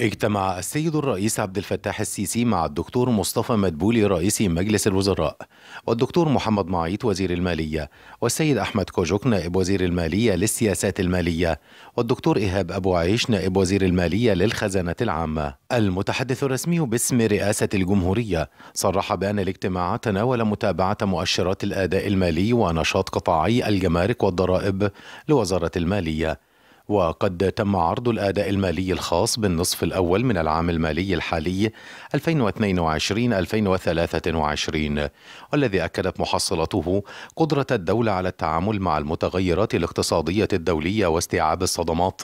اجتمع السيد الرئيس عبد الفتاح السيسي مع الدكتور مصطفى مدبولي رئيس مجلس الوزراء والدكتور محمد معيط وزير المالية والسيد أحمد كوجوك نائب وزير المالية للسياسات المالية والدكتور إيهاب أبو عيش نائب وزير المالية للخزانة العامة المتحدث الرسمي باسم رئاسة الجمهورية صرح بأن الاجتماع تناول متابعة مؤشرات الأداء المالي ونشاط قطاعي الجمارك والضرائب لوزارة المالية وقد تم عرض الاداء المالي الخاص بالنصف الاول من العام المالي الحالي 2022-2023 والذي اكدت محصلته قدره الدوله على التعامل مع المتغيرات الاقتصاديه الدوليه واستيعاب الصدمات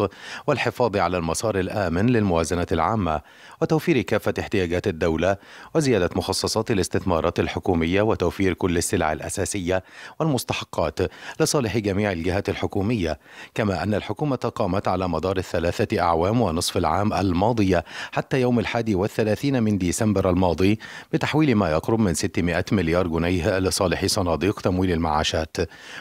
والحفاظ على المسار الامن للموازنه العامه وتوفير كافه احتياجات الدوله وزياده مخصصات الاستثمارات الحكوميه وتوفير كل السلع الاساسيه والمستحقات لصالح جميع الجهات الحكوميه كما ان الحكومه قامت على مدار الثلاثة أعوام ونصف العام الماضية حتى يوم الحادي والثلاثين من ديسمبر الماضي بتحويل ما يقرب من 600 مليار جنيه لصالح صناديق تمويل المعاشات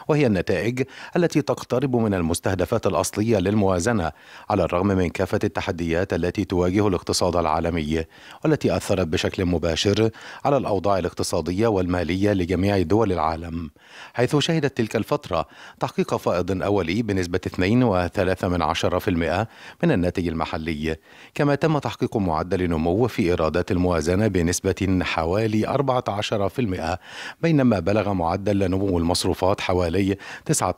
وهي النتائج التي تقترب من المستهدفات الأصلية للموازنة على الرغم من كافة التحديات التي تواجه الاقتصاد العالمي والتي أثرت بشكل مباشر على الأوضاع الاقتصادية والمالية لجميع دول العالم حيث شهدت تلك الفترة تحقيق فائض أولي بنسبة 2 و من الناتج المحلي كما تم تحقيق معدل نمو في إيرادات الموازنة بنسبة حوالي 14% بينما بلغ معدل نمو المصروفات حوالي 19%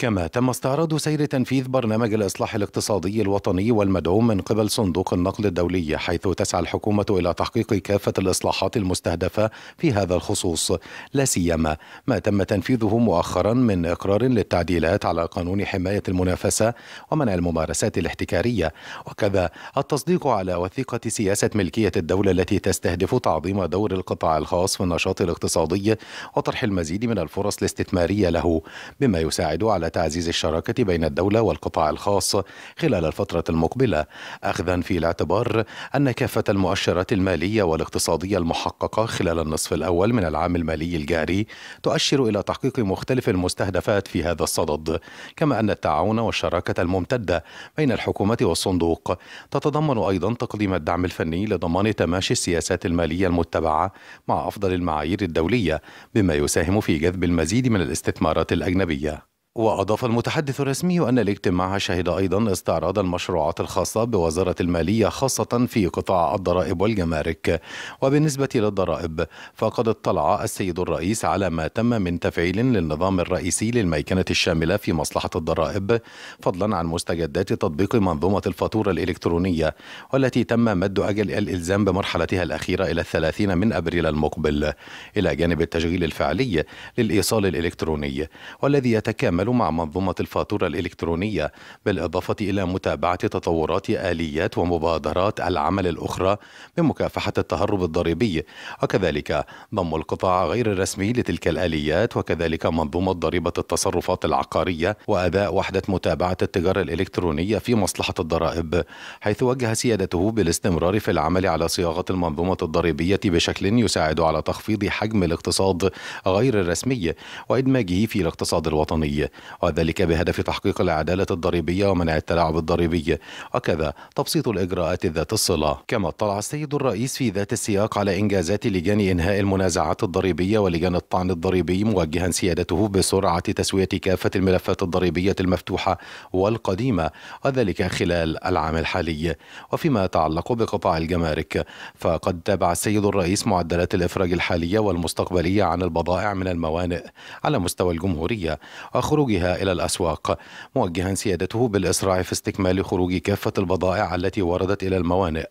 كما تم استعراض سير تنفيذ برنامج الإصلاح الاقتصادي الوطني والمدعوم من قبل صندوق النقد الدولي حيث تسعى الحكومة إلى تحقيق كافة الإصلاحات المستهدفة في هذا الخصوص لا سيما ما تم تنفيذه مؤخرا من إقرار للتعديلات على قانون حماية المنافسة ومنع الممارسات الاحتكارية وكذا التصديق على وثيقة سياسة ملكية الدولة التي تستهدف تعظيم دور القطاع الخاص في النشاط الاقتصادي وطرح المزيد من الفرص الاستثمارية له بما يساعد على تعزيز الشراكة بين الدولة والقطاع الخاص خلال الفترة المقبلة أخذا في الاعتبار أن كافة المؤشرات المالية والاقتصادية المحققة خلال النصف الأول من العام المالي الجاري تؤشر إلى تحقيق مختلف المستهدفات في هذا الصدد كما أن التعاون والشراكة الممتدة بين الحكومة والصندوق تتضمن أيضا تقديم الدعم الفني لضمان تماشي السياسات المالية المتبعة مع أفضل المعايير الدولية بما يساهم في جذب المزيد من الاستثمارات الأجنبية وأضاف المتحدث الرسمي أن الاجتماع شهد أيضا استعراض المشروعات الخاصة بوزارة المالية خاصة في قطاع الضرائب والجمارك وبالنسبة للضرائب فقد اطلع السيد الرئيس على ما تم من تفعيل للنظام الرئيسي للميكنة الشاملة في مصلحة الضرائب فضلا عن مستجدات تطبيق منظومة الفاتورة الإلكترونية والتي تم مد أجل الإلزام بمرحلتها الأخيرة إلى الثلاثين من أبريل المقبل إلى جانب التشغيل الفعلي للإيصال الإلكتروني والذي يتكامل العمل مع منظومة الفاتورة الإلكترونية بالإضافة إلى متابعة تطورات آليات ومبادرات العمل الأخرى بمكافحة التهرب الضريبي وكذلك ضم القطاع غير الرسمي لتلك الآليات وكذلك منظومة ضريبة التصرفات العقارية وأداء وحدة متابعة التجارة الإلكترونية في مصلحة الضرائب حيث وجه سيادته بالاستمرار في العمل على صياغة المنظومة الضريبية بشكل يساعد على تخفيض حجم الاقتصاد غير الرسمي وإدماجه في الاقتصاد الوطني وذلك بهدف تحقيق العدالة الضريبية ومنع التلاعب الضريبي وكذا تبسيط الإجراءات ذات الصلة كما اطلع السيد الرئيس في ذات السياق على إنجازات لجان إنهاء المنازعات الضريبية ولجان الطعن الضريبي موجها سيادته بسرعة تسوية كافة الملفات الضريبية المفتوحة والقديمة وذلك خلال العام الحالي وفيما يتعلق بقطاع الجمارك فقد تابع السيد الرئيس معدلات الإفراج الحالية والمستقبلية عن البضائع من الموانئ على مستوى الجمهورية وخروج خروجها إلى الأسواق موجها سيادته بالإسراع في استكمال خروج كافة البضائع التي وردت إلى الموانئ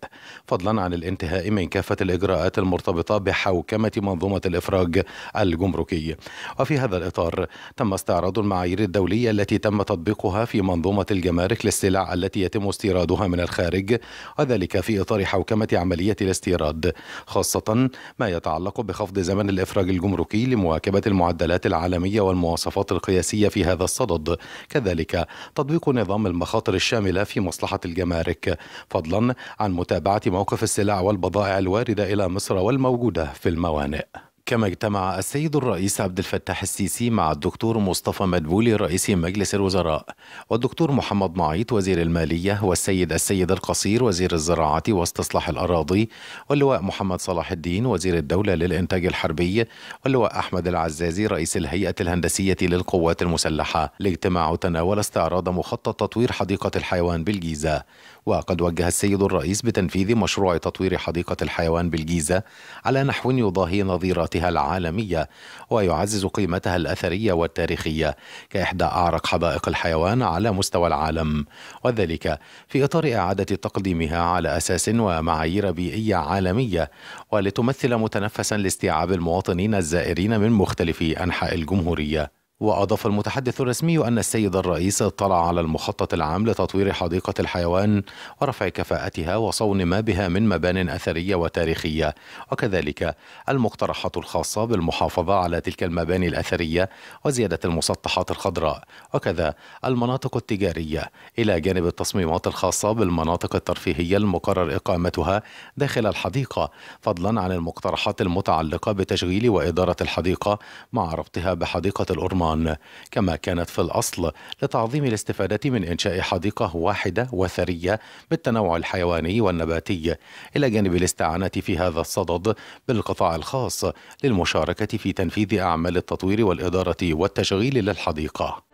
فضلا عن الانتهاء من كافة الإجراءات المرتبطة بحوكمة منظومة الإفراج الجمركي وفي هذا الإطار تم استعراض المعايير الدولية التي تم تطبيقها في منظومة الجمارك للسلع التي يتم استيرادها من الخارج وذلك في إطار حوكمة عملية الاستيراد خاصة ما يتعلق بخفض زمن الإفراج الجمركي لمواكبة المعدلات العالمية والمواصفات القياسية في في هذا الصدد كذلك تطبيق نظام المخاطر الشاملة في مصلحة الجمارك فضلا عن متابعة موقف السلع والبضائع الواردة إلى مصر والموجودة في الموانئ كما اجتمع السيد الرئيس عبد الفتاح السيسي مع الدكتور مصطفى مدبولي رئيس مجلس الوزراء والدكتور محمد معيط وزير المالية والسيد السيد القصير وزير الزراعة واستصلاح الأراضي واللواء محمد صلاح الدين وزير الدولة للإنتاج الحربي واللواء أحمد العزازي رئيس الهيئة الهندسية للقوات المسلحة الاجتماع تناول استعراض مخطط تطوير حديقة الحيوان بالجيزة وقد وجه السيد الرئيس بتنفيذ مشروع تطوير حديقة الحيوان بالجيزة على نحو يضاهي نظيرات شهرتها العالمية ويعزز قيمتها الأثرية والتاريخية كإحدى أعرق حدائق الحيوان على مستوى العالم وذلك في إطار إعادة تقديمها على أساس ومعايير بيئية عالمية ولتمثل متنفسا لاستيعاب المواطنين الزائرين من مختلف أنحاء الجمهورية وأضاف المتحدث الرسمي أن السيد الرئيس اطلع على المخطط العام لتطوير حديقة الحيوان ورفع كفاءتها وصون ما بها من مبان أثرية وتاريخية وكذلك المقترحات الخاصة بالمحافظة على تلك المباني الأثرية وزيادة المسطحات الخضراء وكذا المناطق التجارية إلى جانب التصميمات الخاصة بالمناطق الترفيهية المقرر إقامتها داخل الحديقة فضلا عن المقترحات المتعلقة بتشغيل وإدارة الحديقة مع ربطها بحديقة الأرمان الألمان كما كانت في الأصل لتعظيم الاستفادة من إنشاء حديقة واحدة وثرية بالتنوع الحيواني والنباتي إلى جانب الاستعانة في هذا الصدد بالقطاع الخاص للمشاركة في تنفيذ أعمال التطوير والإدارة والتشغيل للحديقة